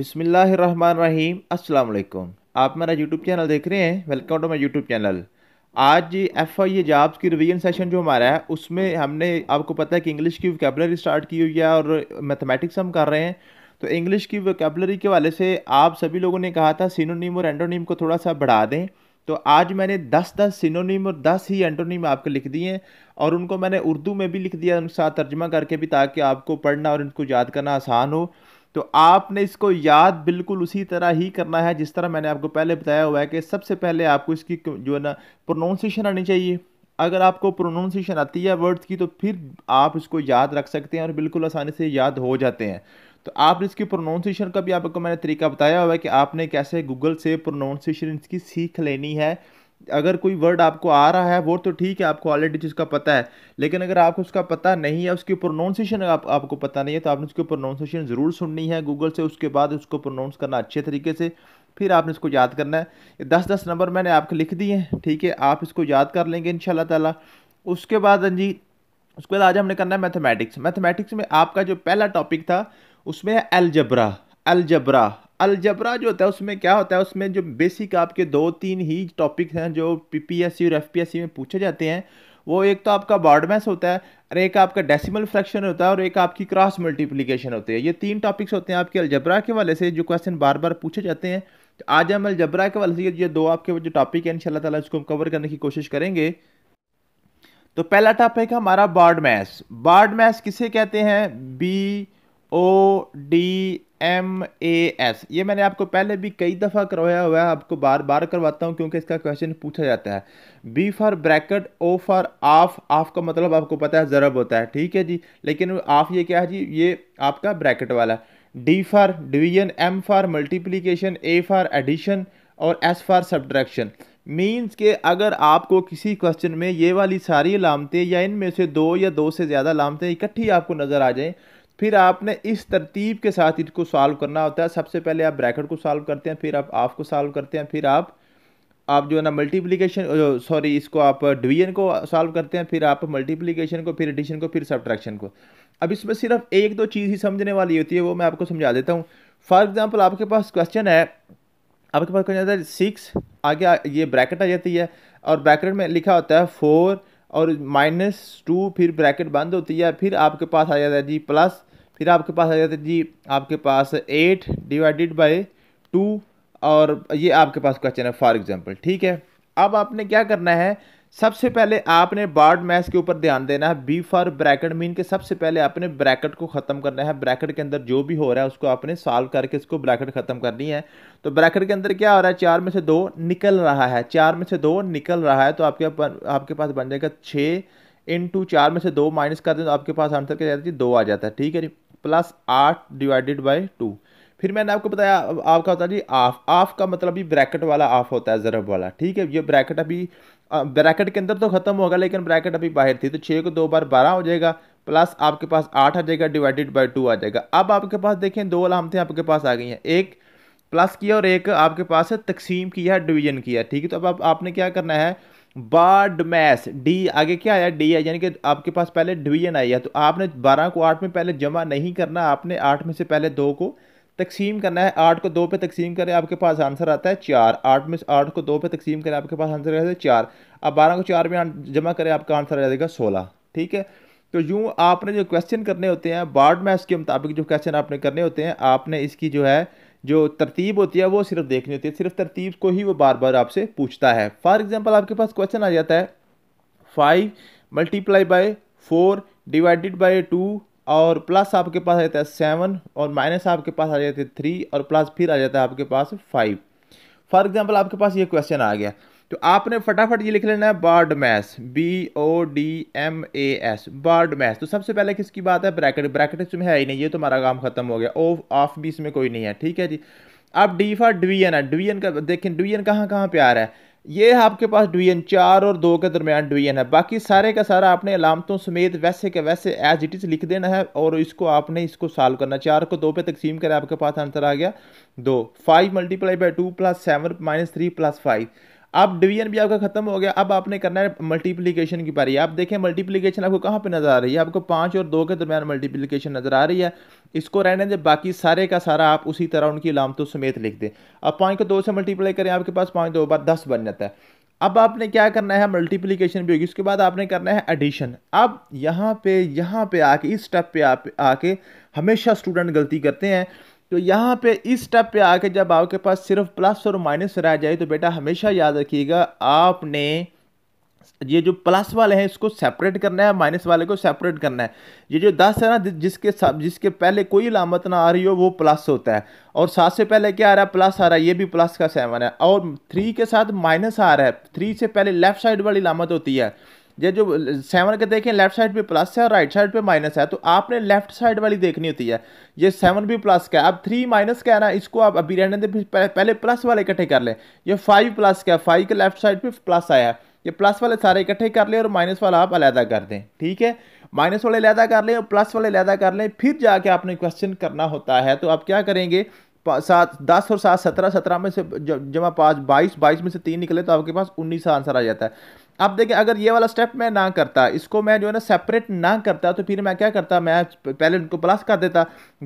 बिसमीम अल्लाम आप मेरा यूट्यूब चैनल देख रहे हैं welcome to my YouTube channel आज एफ आई ए जॉब्स की रिवीजन सेशन जो हमारा है उसमें हमने आपको पता है कि इंग्लिश की वोकेबलरी स्टार्ट की हुई है और मैथमेटिक्स हम कर रहे हैं तो इंग्लिश की वोकेबलरी के वाले से आप सभी लोगों ने कहा था सिनोनिम और एंटोनिम को थोड़ा सा बढ़ा दें तो आज मैंने 10 10 सिनोनिम और 10 ही एंटोनिम आपके लिख दिए हैं और उनको मैंने उर्दू में भी लिख दिया उनके साथ तर्जमा करके भी ताकि आपको पढ़ना और इनको याद करना आसान हो तो आपने इसको याद बिल्कुल उसी तरह ही करना है जिस तरह मैंने आपको पहले बताया हुआ है कि सबसे पहले आपको इसकी जो है ना प्रोनाउंसिएशन आनी चाहिए अगर आपको प्रोनाउंसिएशन आती है वर्ड्स की तो फिर आप इसको याद रख सकते हैं और बिल्कुल आसानी से याद हो जाते हैं तो आप इसकी प्रोनाउंसिएशन का भी आपको मैंने तरीका बताया हुआ है कि आपने कैसे गूगल से प्रोनाउंसिएशन इसकी सीख लेनी है अगर कोई वर्ड आपको आ रहा है वो तो ठीक है आपको ऑलरेडी चीज़ का पता है लेकिन अगर आपको उसका पता नहीं है उसकी प्रोनाउंसिएशन आप, आपको पता नहीं है तो आपने उसकी प्रोनाउंसिएशन ज़रूर सुननी है गूगल से उसके बाद उसको प्रोनाउंस करना अच्छे तरीके से फिर आपने इसको याद करना है दस दस नंबर मैंने आपके लिख दिए हैं ठीक है आप इसको याद कर लेंगे इन ताला उसके बाद हाँ जी उसके बाद आज हमने करना है मैथमेटिक्स मैथमेटिक्स में आपका जो पहला टॉपिक था उसमें है एलजबरा अलजबरा अलजबरा जो होता है उसमें क्या होता है उसमें जो बेसिक आपके दो तीन ही टॉपिक हैं जो पीपीएससी और एफपीएससी में पूछे जाते हैं वो एक तो आपका बॉर्ड होता है और एक आपका डेसिमल फ्रैक्शन होता है और एक आपकी क्रॉस मल्टीप्लिकेशन होती है ये तीन टॉपिक्स होते हैं आपके अलजबरा के वाले से जो क्वेश्चन बार बार पूछे जाते हैं तो आज हम अलजबरा के वाले से ये दो आपके जो टॉपिक है इन तला इसको हम कवर करने की कोशिश करेंगे तो पहला टॉपिक हमारा बॉर्ड मैथ बॉर्ड मैथ किसे कहते हैं B O D M A S ये मैंने आपको पहले भी कई दफ़ा करवाया हुआ है आपको बार बार करवाता हूँ क्योंकि इसका क्वेश्चन पूछा जाता है B for bracket O for of of का मतलब आपको पता है ज़रब होता है ठीक है जी लेकिन आफ ये क्या है जी ये आपका ब्रैकेट वाला D for division M for multiplication A for addition और एस फॉर सब्ट्रैक्शन मीन्स के अगर आपको किसी क्वेश्चन में ये वाली सारी लामतें या इनमें से दो या दो से ज़्यादा लामतें इकट्ठी आपको नज़र आ जाएँ फिर आपने इस तरतीब के साथ इसको सॉल्व करना होता है सबसे पहले आप ब्रैकेट को सॉल्व करते हैं फिर आप आफ को सॉल्व करते हैं फिर आप आप जो है ना मल्टीप्लिकेशन सॉरी इसको आप डिवीजन को सॉल्व करते हैं फिर आप मल्टीप्लिकेशन को फिर एडिशन को फिर सब्ट्रैक्शन को अब इसमें सिर्फ एक दो चीज़ ही समझने वाली होती है वो मैं आपको समझा देता हूँ फॉर एग्ज़ाम्पल आपके पास क्वेश्चन है आपके पास क्वेश्चन है सिक्स आगे ये ब्रैकेट आ जाती है और ब्रैकेट में लिखा होता है फोर और माइनस टू फिर ब्रैकेट बंद होती है फिर आपके पास आ जाता है जी प्लस फिर आपके पास आ जाते जी आपके पास एट डिवाइडेड बाई टू और ये आपके पास क्वेश्चन है फॉर एग्जाम्पल ठीक है अब आपने क्या करना है सबसे पहले आपने बार्ड मैथ के ऊपर ध्यान देना है बी फॉर ब्रैकेट मीन के सबसे पहले आपने ब्रैकेट को ख़त्म करना है ब्रैकेट के अंदर जो भी हो रहा है उसको आपने सॉल्व करके इसको ब्रैकेट ख़त्म करनी है तो ब्रैकेट के अंदर क्या हो रहा है चार में से दो निकल रहा है चार में से दो निकल रहा है तो आपके आपके पास बन जाएगा छः इन टू चार में से दो माइनस कर दें तो आपके पास आंसर क्या जाता है दो आ जाता है ठीक है जी प्लस आठ डिवाइडेड बाई टू फिर मैंने आपको बताया आपका होता है जी आफ आफ का मतलब ये ब्रैकेट वाला आफ होता है ज़रब वाला ठीक है ये ब्रैकेट अभी ब्रैकेट के अंदर तो ख़त्म होगा लेकिन ब्रैकेट अभी बाहर थी तो छः को दो बार बारह हो जाएगा प्लस आपके पास आठ आ जाएगा डिवाइडेड बाई टू आ जाएगा अब आपके पास देखें दो अलहमतें आपके पास आ गई हैं एक प्लस किया और एक आपके पास तकसीम किया डिवीजन किया ठीक है तो अब आप, आपने क्या करना है मैस डी आगे क्या आया डी है यानी कि आपके पास पहले डिवीजन आई है तो आपने बारह को आठ में पहले जमा नहीं करना आपने आठ में से पहले दो को तकसीम करना है आठ को दो पे तकसीम करें आपके पास आंसर आता है चार आठ में आठ को दो पे तकसीम करें आपके पास आंसर आता है चार अब बारह को चार में जमा करें आपका आंसर आ जाएगा सोलह ठीक है तो यूँ आपने जो क्वेश्चन करने होते हैं बार्ड मैथ्स के मुताबिक जो क्वेश्चन आपने करने होते हैं आपने इसकी जो है जो तरतीब होती है वो सिर्फ देखनी होती है सिर्फ तरतीब को ही वो बार बार आपसे पूछता है फॉर एग्ज़ाम्पल आपके पास क्वेश्चन आ जाता है five multiply by four divided by two और प्लस आपके पास आ जाता है सेवन और माइनस आपके पास आ जाते हैं थ्री और प्लस फिर आ जाता है आपके पास फाइव फॉर एग्जाम्पल आपके पास ये क्वेश्चन आ गया तो आपने फटाफट ये लिख लेना है BODMAS B O D M A S BODMAS तो सबसे पहले किसकी बात है ब्रैकेट ब्रैकेट इसमें है ही नहीं ये तो हमारा काम खत्म हो गया ऑफ ऑफ भी इसमें कोई नहीं है ठीक है जी अब डी फॉर डिवीजन है डिवीजन का देखें डिवीजन कहाँ कहाँ प्यार है ये है आपके पास डिवीजन चार और दो के दरमियान डिवीजन है बाकी सारे का सारा आपने अलामतों समेत वैसे के वैसे एज इट इज़ लिख देना है और इसको आपने इसको सॉल्व करना है चार को दो पे तकसीम करें आपके पास आंसर आ गया दो five multiply by two plus seven minus three plus five अब डिवीजन भी आपका खत्म हो गया अब आपने करना है मल्टीप्लीकेशन की पारी आप देखें मल्टीप्लीकेशन आपको कहाँ पे नज़र आ रही है आपको पाँच और दो के दरमियान मल्टीप्लीकेशन नज़र आ रही है इसको रहने दें बाकी सारे का सारा आप उसी तरह उनकी लामतों समेत लिख दें अब पाँच को दो से मल्टीप्लाई करें आपके पास पाँच दो बार दस बन जाता है अब आपने क्या करना है मल्टीप्लीकेशन भी होगी उसके बाद आपने करना है एडिशन अब यहाँ पे यहाँ पे आके इस स्टेप पे आप आके हमेशा स्टूडेंट गलती करते हैं तो यहाँ पे इस स्टेप पे आके जब आपके पास सिर्फ प्लस और माइनस रह जाए तो बेटा हमेशा याद रखिएगा आपने ये जो प्लस वाले हैं इसको सेपरेट करना है माइनस वाले को सेपरेट करना है ये जो दस है ना जिसके जिसके पहले कोई लामत ना आ रही हो वो प्लस होता है और सात से पहले क्या आ रहा है प्लस आ रहा है ये भी प्लस का सेवन है और थ्री के साथ माइनस आ रहा है थ्री से पहले लेफ्ट साइड वाली लामत होती है ये जो सेवन के देखें लेफ्ट साइड पे प्लस है और राइट साइड पे माइनस है तो आपने लेफ्ट साइड वाली देखनी होती है ये सेवन भी प्लस का है अब थ्री माइनस का है ना इसको आप अभी रहने दें पहले प्लस वाले इकट्ठे कर लें ये फाइव प्लस का है फाइव के लेफ्ट साइड पे प्लस आया है ये प्लस वाले सारे इकट्ठे कर लें और माइनस वाला आप अलहदा कर दें ठीक है माइनस वाले लहदा कर लें और प्लस वाले लहदा कर लें फिर जाके आपने क्वेश्चन करना होता है तो आप क्या करेंगे सात दस और सात सत्रह सत्रह में से जमा पाँच बाईस बाईस में से तीन निकले तो आपके पास उन्नीस आंसर आ जाता है अब देखें अगर ये वाला स्टेप मैं ना करता इसको मैं जो है ना सेपरेट ना करता तो फिर मैं क्या करता मैं पहले उनको प्लस कर देता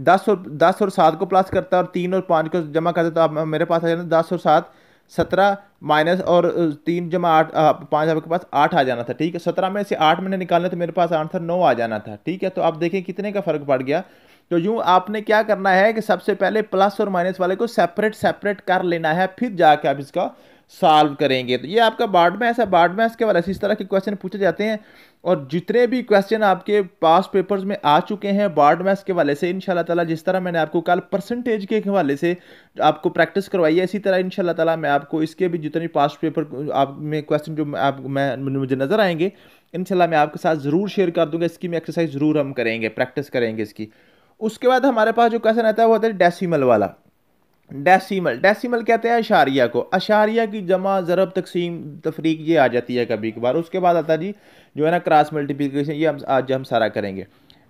दस और दस और सात को प्लस करता और तीन और पाँच को जमा कर देता अब मेरे पास आ जाना दस और सात सत्रह माइनस और तीन जमा आठ पाँच आपके पास आठ आ जाना था ठीक है सत्रह में से आठ मैंने निकालना तो मेरे पास आंसर नौ आ जाना था ठीक है तो आप देखें कितने का फ़र्क पड़ गया तो यूँ आपने क्या करना है कि सबसे पहले प्लस और माइनस वाले को सेपरेट सेपरेट कर लेना है फिर जाके आप इसका सॉल्व करेंगे तो ये आपका बार्ड मैथ है बार्ड मैथ के वाला इस तरह के क्वेश्चन पूछे जाते हैं और जितने भी क्वेश्चन आपके पास पेपर्स में आ चुके हैं बार्ड मैथ्स के वाले से इन ताला जिस तरह मैंने आपको कल परसेंटेज के हवाले से आपको प्रैक्टिस करवाई है इसी तरह इन ताला मैं आपको इसके भी जितने पास्ट पेपर आप में क्वेश्चन जो आप मैं मुझे नज़र आएंगे इन मैं आपके साथ ज़रूर शेयर कर दूँगा इसकी मैं एक्सरसाइज ज़रूर हम करेंगे प्रैक्टिस करेंगे इसकी उसके बाद हमारे पास जो क्वेश्चन आता है वो आता है डेसीमल वाला डेसीमल डेसीमल कहते हैं अशारिया को अशारिया की जमा ज़रब तकसीम तफरीक ये आ जाती है कभी कभार उसके बाद आता जी जो है ना क्रॉस मल्टीप्लिकेशन ये हम आज हम सारा करेंगे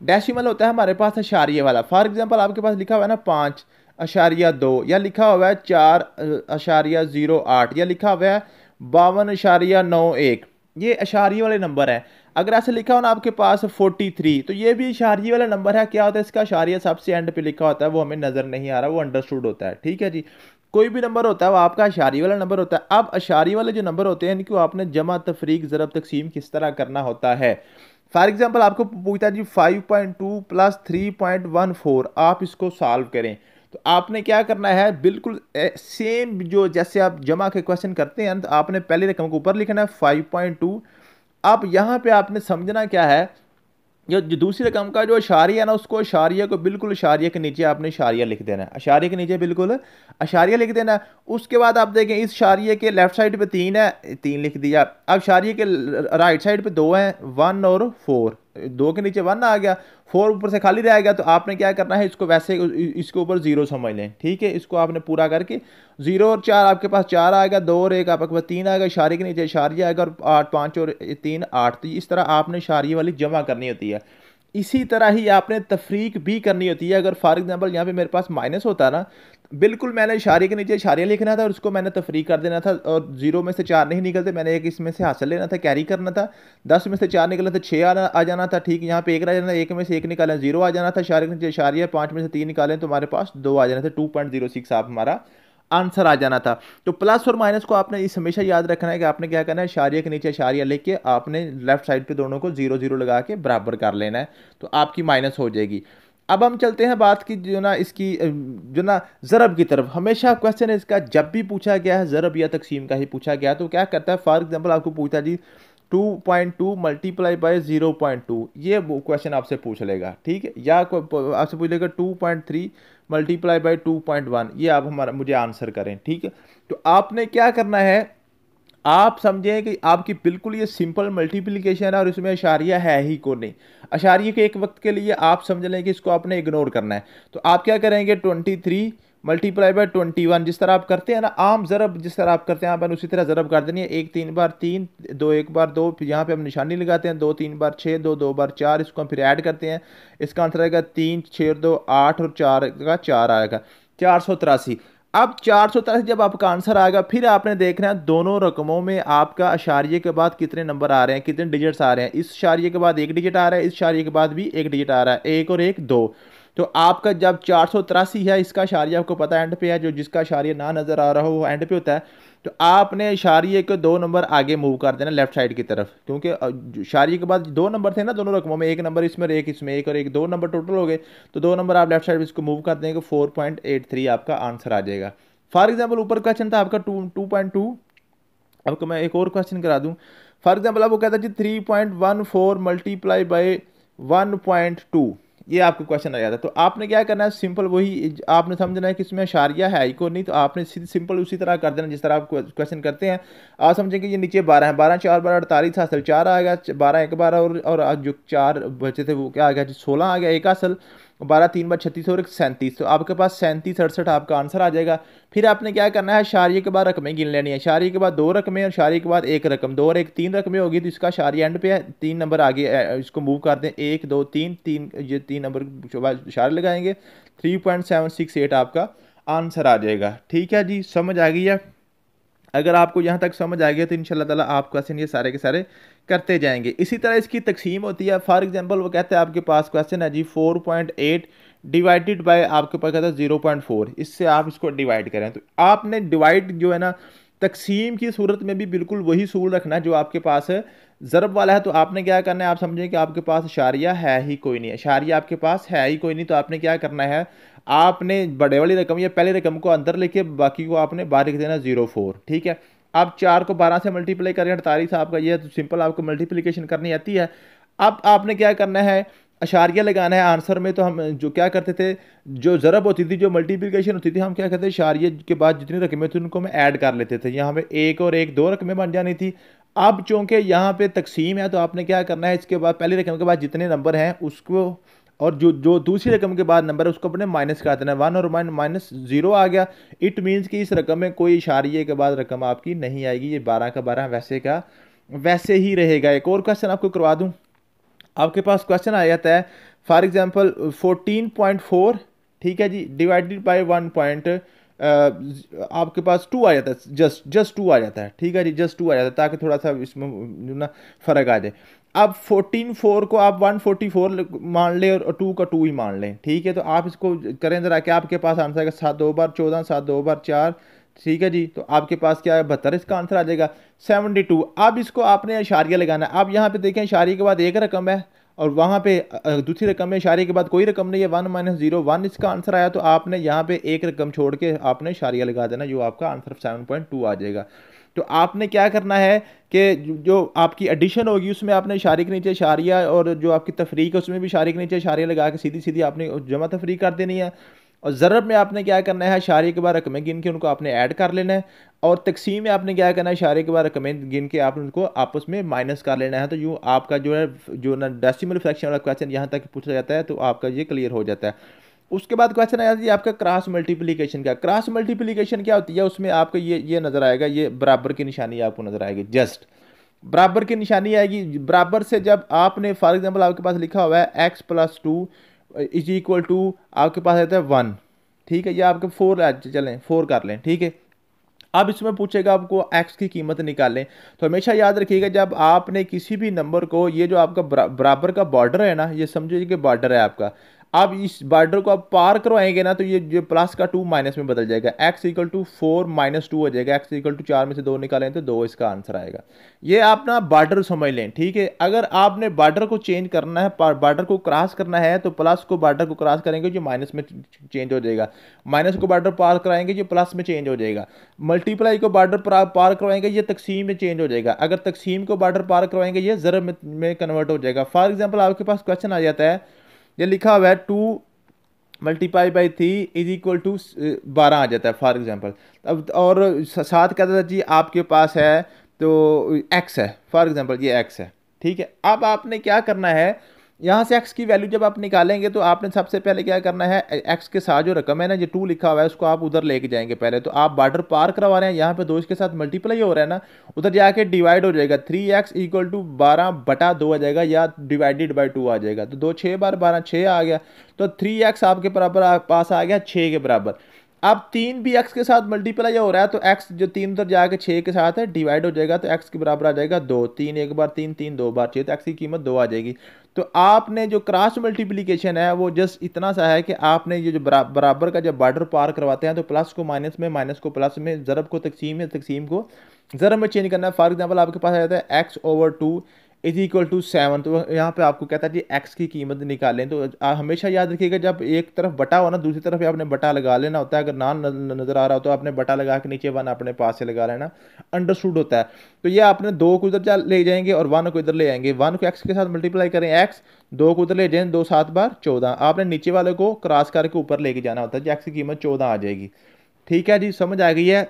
डेसीमल होता है हमारे पास अशारिया वाला फॉर एग्जांपल आपके पास लिखा हुआ है ना पाँच अशारिया दो या लिखा हुआ है चार अशारिया ज़ीरो आठ या लिखा हुआ है बावन अशारिया नौ एक ये अशारिया वाले नंबर हैं अगर ऐसे लिखा हो ना आपके पास 43 तो ये भी शारिये वाला नंबर है क्या होता है इसका शारिया सबसे एंड पे लिखा होता है वो हमें नज़र नहीं आ रहा वो अंडरस्टूड होता है ठीक है जी कोई भी नंबर होता है वो आपका अशारी वाला नंबर होता है अब अशारी वाले जो नंबर होते हैं इनको आपने जमा तफरीक ज़रब तकसीम किस तरह करना होता है फॉर एग्ज़ाम्पल आपको पूछता है जी टू प्लस फोर आप इसको सॉल्व करें तो आपने क्या करना है बिल्कुल सेम जो जैसे आप जमा के क्वेश्चन करते हैं तो आपने पहली रकम को ऊपर लिखना है टू अब यहाँ पे आपने समझना क्या है जो जो दूसरी रकम का जो अशारिया है ना उसको अशारिया को बिल्कुल अशारिया के नीचे आपने अशारिया लिख देना है अशारिया के नीचे बिल्कुल अशारिया लिख देना है उसके बाद आप देखें इस शारिये के लेफ्ट साइड पे तीन है तीन लिख दिया अब शारिये के राइट साइड पे दो हैं वन और फोर दो के नीचे वन आ गया फोर ऊपर से खाली रह गया तो आपने क्या करना है इसको वैसे इसके ऊपर जीरो समझ लें ठीक है इसको आपने पूरा करके जीरो और चार आपके पास चार आएगा दो और एक आपके पास तीन आएगा इशारे के नीचे इशारिया आएगा और आठ पाँच और तीन आठ तो इस तरह आपने इशारिये वाली जमा करनी होती है इसी तरह ही आपने तफरीक भी करनी होती है अगर फॉर एग्ज़ाम्पल यहाँ पे मेरे पास माइनस होता ना बिल्कुल मैंने इशारे के नीचे इशारे लिखना था और उसको मैंने तफरीक कर देना था और जीरो में से चार नहीं निकलते मैंने एक इसमें से हासिल लेना था कैरी करना था दस में से चार निकलना था तो छः आना आ जाना था ठीक यहाँ पे एक रह जाना था एक में से एक निकालें जीरो आ जाना था इशारे के नीचे इशारे पाँच में से तीन निकालें तो हमारे पास दो आ जाना था टू पॉइंट जीरो सिक्स आप हमारा आंसर आ जाना था तो प्लस और माइनस को आपने इस हमेशा याद रखना है कि आपने क्या करना है शारिया के नीचे शारिया लेके आपने लेफ्ट साइड पे दोनों को जीरो जीरो लगा के बराबर कर लेना है तो आपकी माइनस हो जाएगी अब हम चलते हैं बात की जो ना इसकी जो ना ज़रब की तरफ हमेशा क्वेश्चन है इसका जब भी पूछा गया है ज़रब या तकसीम का ही पूछा गया तो क्या करता है फॉर एग्जांपल आपको पूछता है जी 2.2 point two multiply by zero ये क्वेश्चन आपसे पूछ लेगा ठीक है या आपसे पूछ लेगा two point three multiply by two point one ये आप हमारा मुझे आंसर करें ठीक है तो आपने क्या करना है आप समझें कि आपकी बिल्कुल ये सिंपल मल्टीप्लिकेशन है और इसमें अशारिया है ही को नहीं अशारिया के एक वक्त के लिए आप समझ लें कि इसको आपने इग्नोर करना है तो आप क्या करेंगे twenty three multiply by twenty one जिस तरह आप करते हैं ना आम ज़रब जिस तरह आप करते हैं आप उसी तरह ज़रब कर देनी है एक तीन बार तीन दो एक बार दो फिर यहाँ पे हम निशानी लगाते हैं दो तीन बार छः दो दो बार चार इसको हम फिर ऐड करते हैं इसका आंसर आएगा तीन छः दो आठ और चार का चार आएगा चार सौ तिरासी अब चार सौ तरह जब आपका आंसर आएगा फिर आपने देखना है दोनों रकमों में आपका अशारिये के बाद कितने नंबर आ रहे हैं कितने डिजिट्स आ रहे हैं इस अशारिये के बाद एक डिजिट आ रहा है इस अशारिये के बाद भी एक डिजिट आ रहा है एक और एक दो तो आपका जब चार सौ तिरासी है इसका शारिया आपको पता है एंड पे है जो जिसका शारिया ना नज़र आ रहा हो वो एंड पे होता है तो आपने शारिये को दो नंबर आगे मूव कर देना लेफ्ट साइड की तरफ क्योंकि शारिये के बाद दो नंबर थे ना दोनों रकमों में एक नंबर इसमें एक इसमें एक और एक दो नंबर टोटल हो गए तो दो नंबर आप लेफ्ट साइड इसको मूव कर देंगे फोर पॉइंट एट थ्री आपका आंसर आ जाएगा फॉर एग्जाम्पल ऊपर क्वेश्चन था आपका टू टू पॉइंट टू आपको मैं एक और क्वेश्चन करा दूँ फॉर एग्जाम्पल आपको कहता है जी three point one four multiply by one point two ये आपको क्वेश्चन आ जाता है तो आपने क्या करना है सिंपल वही आपने समझना है कि इसमें शारिया है को नहीं तो आपने सिंपल उसी तरह कर देना जिस तरह आप क्वेश्चन करते हैं आप समझें कि ये नीचे बारह है बारह चार बारह अड़तालीस हासिल चार आ गया बारह एक बारह और और जो चार बचे थे वो क्या आ गया सोलह आ गया एक हासिल बारह तीन बार छत्तीस और एक सैंतीस तो आपके पास सैंतीस अड़सठ आपका आंसर आ जाएगा फिर आपने क्या करना है शारी के बाद रकमें गिन लेनी है शारी के बाद दो रकमें और शारी के बाद एक रकम दो और एक तीन रकमें होगी तो इसका शारी एंड पे है तीन नंबर आगे इसको मूव कर दें एक दो तीन तीन ये तीन नंबर शारी लगाएंगे three point seven six eight आपका आंसर आ जाएगा ठीक है जी समझ आ गई है अगर आपको यहाँ तक समझ आ गया तो इन ताला आप क्वेश्चन ये सारे के सारे करते जाएंगे इसी तरह इसकी तकसीम होती है फॉर एग्जांपल वो कहते हैं आपके पास क्वेश्चन है जी four point eight divided by आपके पास कहता है ज़ीरो पॉइंट फोर इससे आप इसको डिवाइड करें तो आपने डिवाइड जो है ना तकसीम की सूरत में भी बिल्कुल वही सूल रखना है जो आपके पास ज़रब वाला है तो आपने क्या करना है आप समझें कि आपके पास शारिया है ही कोई नहीं शारिया आपके पास है ही कोई नहीं तो आपने क्या करना है आपने बड़े वाली रकम या पहली रकम को अंदर लेके बाकी को आपने बाहर लिख देना जीरो फोर ठीक है आप चार को बारह से मल्टीप्लाई करें अड़तालीस आपका यह तो सिंपल आपको मल्टीप्लीकेशन करनी आती है अब आपने क्या करना है अशारिया लगाना है आंसर में तो हम जो क्या करते थे जो ज़रब होती थी जो मल्टीप्लिकेशन होती थी हम क्या करते शारिये के बाद जितनी रकमें थी उनको हम ऐड कर लेते थे यहाँ पे एक और एक दो रकमें बन जानी थी अब चूँकि यहाँ पे तकसीम है तो आपने क्या करना है इसके बाद पहली रकम के बाद जितने नंबर हैं उसको और जो जो दूसरी रकम के बाद नंबर है उसको अपने माइनस कर देना है वन और वन माइनस जीरो आ गया इट मीन्स कि इस रकम में कोई इशारिये के बाद रकम आपकी नहीं आएगी ये बारह का बारह वैसे का वैसे ही रहेगा एक और क्वेश्चन आपको करवा दूँ आपके पास क्वेश्चन आ जाता है for example fourteen point four ठीक है जी डिवाइडेड बाय वन पॉइंट आपके पास टू आ जाता है जस्ट जस्ट टू आ जाता है ठीक है जी जस्ट टू आ जाता है ताकि थोड़ा सा इसमें ना फ़र्क आ जाए अब फोर्टीन फोर को आप वन फोर्टी फोर मान लें और टू का टू ही मान लें ठीक है तो आप इसको करें ज़रा कि आपके पास आंसर का सात दो बार चौदह सात दो बार चार ठीक है जी तो आपके पास क्या है बहत्तर इसका आंसर आ जाएगा सेवनटी टू अब इसको आपने इशारिया लगाना है अब यहाँ पे देखें इशारे के बाद एक रकम है और वहाँ पे दूसरी रकम में इशारे के बाद कोई रकम नहीं है वन माइनस जीरो वन इसका आंसर आया तो आपने यहाँ पे एक रकम छोड़ के आपने इशारिया लगा देना जो आपका आंसर सेवन पॉइंट टू आ जाएगा तो आपने क्या करना है कि जो आपकी एडिशन होगी उसमें आपने इशारे के नीचे इशारिया और जो आपकी तफरीक है उसमें भी इशारे के नीचे इशारे लगा के सीधी सीधी आपने जमा तफरी कर देनी है और ज़रब में आपने क्या करना है शारी के बाद रकमें गिन के उनको आपने ऐड कर लेना है और तकसीम में आपने क्या करना है शारे के बाद रकमें गिन के आपने उनको आपस में माइनस कर लेना है तो यूँ आपका जो है जो ना डेसिमल फ्रैक्शन वाला क्वेश्चन यहाँ तक पूछा जाता है तो आपका ये क्लियर हो जाता है उसके बाद क्वेश्चन आया जी आपका क्रॉस मल्टीप्लिकेशन का क्रॉस मल्टीप्लिकेशन क्या होती है उसमें आपको ये ये नज़र आएगा ये बराबर की निशानी आपको नज़र आएगी जस्ट बराबर की निशानी आएगी बराबर से जब आपने फॉर एग्जांपल आपके पास लिखा हुआ है X plus two is equal to आपके पास रहता है वन ठीक है या आपके फोर चलें फोर कर लें ठीक है अब इसमें पूछेगा आपको एक्स की कीमत निकालें तो हमेशा याद रखिएगा जब आपने किसी भी नंबर को ये जो आपका बराबर का बॉर्डर है ना ये समझिए कि बॉर्डर है आपका आप इस बॉर्डर को आप पार करवाएंगे ना तो ये जो प्लस का टू माइनस में बदल जाएगा X equal to four minus two हो जाएगा एक्स इक्वल टू चार में से दो निकालें तो दो इसका आंसर आएगा ये आप ना बॉर्डर समझ लें ठीक है अगर आपने बॉर्डर को चेंज करना है बॉर्डर को क्रॉस करना है तो प्लस को बॉर्डर को क्रॉस करेंगे जो माइनस में चेंज हो जाएगा माइनस को बॉर्डर पार कराएंगे जो प्लस में चेंज हो जाएगा मल्टीप्लाई को बॉर्डर पार करवाएंगे ये तकसीम में चेंज हो जाएगा अगर तकसीम को बॉर्डर पार करवाएंगे ये ज़रब में कन्वर्ट हो जाएगा फॉर एग्जाम्पल आपके पास क्वेश्चन आ जाता है ये लिखा हुआ है two multiply by three is equal to बारह आ जाता है फॉर एग्जाम्पल अब और साथ कहता था जी आपके पास है तो एक्स है फॉर एग्जाम्पल ये एक्स है ठीक है अब आपने क्या करना है यहाँ से एक्स की वैल्यू जब आप निकालेंगे तो आपने सबसे पहले क्या करना है एक्स के साथ जो रकम है ना जो टू लिखा हुआ है उसको आप उधर लेके जाएंगे पहले तो आप बार्डर पार करवा रहे हैं यहाँ पे दो इसके साथ मल्टीप्लाई हो रहा है ना उधर जाके डिवाइड हो जाएगा थ्री एक्स इक्वल टू बारह बटा दो आ जाएगा या डिवाइडेड बाई टू आ जाएगा तो दो छः बार बारह छः आ गया तो थ्री एक्स आपके बराबर पास आ गया छः के बराबर अब तीन भी एक्स के साथ मल्टीप्लाई हो रहा है तो एक्स जो तीन उधर जाके छः के साथ है डिवाइड हो जाएगा तो एक्स के बराबर आ जाएगा दो तीन एक बार तीन तीन दो बार छः तो एक्स की कीमत दो आ जाएगी तो आपने जो क्रॉस मल्टीप्लिकेशन है वो जस्ट इतना सा है कि आपने ये जो बराबर का जब बार्डर पार करवाते हैं तो प्लस को माइनस में माइनस को प्लस में ज़रब को तकसीम है तकसीम को ज़रब में चेंज करना है फॉर एग्जाम्पल आपके पास आ जाता है X over two is equal to seven तो यहाँ पे आपको कहता है जी एक्स की कीमत निकालें तो हमेशा याद रखिएगा जब एक तरफ बटा हो ना दूसरी तरफ आपने बटा लगा लेना होता है अगर ना नज़र आ रहा हो तो आपने बटा लगा के नीचे वन अपने पास से लगा लेना अंडरस्टूड होता है तो ये आपने दो को उधर ले जाएंगे और वन को इधर ले आएंगे वन को एक्स के साथ मल्टीप्लाई करें एक्स दो को उधर ले जाएंगे दो सात बार चौदह आपने नीचे वाले को क्रॉस करके ऊपर लेके जाना होता है जी एक्स की कीमत चौदह आ जाएगी ठीक है जी समझ आ गई है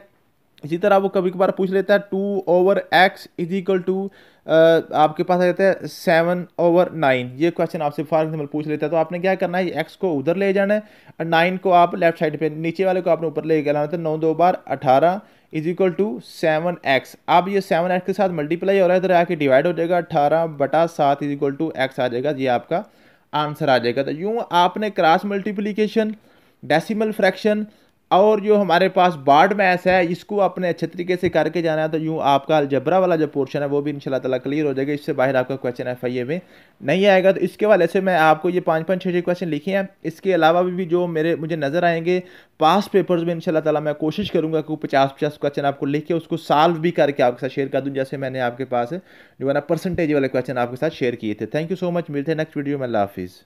इसी तरह वो कभी कभार पूछ लेता है two over X is equal to आपके पास आ जाता है सेवन ओवर नाइन ये क्वेश्चन आपसे फॉर एग्जाम्पल मतलब पूछ लेता है तो आपने क्या करना है एक्स को उधर ले जाना है और नाइन को आप लेफ्ट साइड पे नीचे वाले को आपने ऊपर ले जाना है तो नौ दो बार अठारह is equal to seven X अब ये सेवन एक्स के साथ मल्टीप्लाई हो रहा है इधर आके डिवाइड हो जाएगा अठारह बटा सात इज इक्वल टू एक्स आ जाएगा ये आपका आंसर आ जाएगा तो यूँ आपने क्रॉस मल्टीप्लीकेशन डेसीमल फ्रैक्शन और जो हमारे पास बार्ड मैथ है इसको आपने अच्छे तरीके से करके जाना है तो यूँ आपका अलजबरा वाला जो पोर्शन है वो भी इनशाला तला क्लियर हो जाएगा इससे बाहर आपका क्वेश्चन एफ आई ए में नहीं आएगा तो इसके वाले से मैं आपको ये पाँच पाँच छः छः क्वेश्चन लिखे हैं इसके अलावा भी, भी जो मेरे मुझे नज़र आएंगे पास पेपर्स में इनशाला तला मैं कोशिश करूँगा कि पचास पचास क्वेश्चन आपको लिख के उसको सॉल्व भी करके आपके साथ शेयर कर दूँ जैसे मैंने आपके पास जो है ना परसेंटेज वाले क्वेश्चन आपके साथ शेयर किए थे थैंक यू सो मच मिलते हैं नेक्स्ट वीडियो में अल्लाह हाफिज़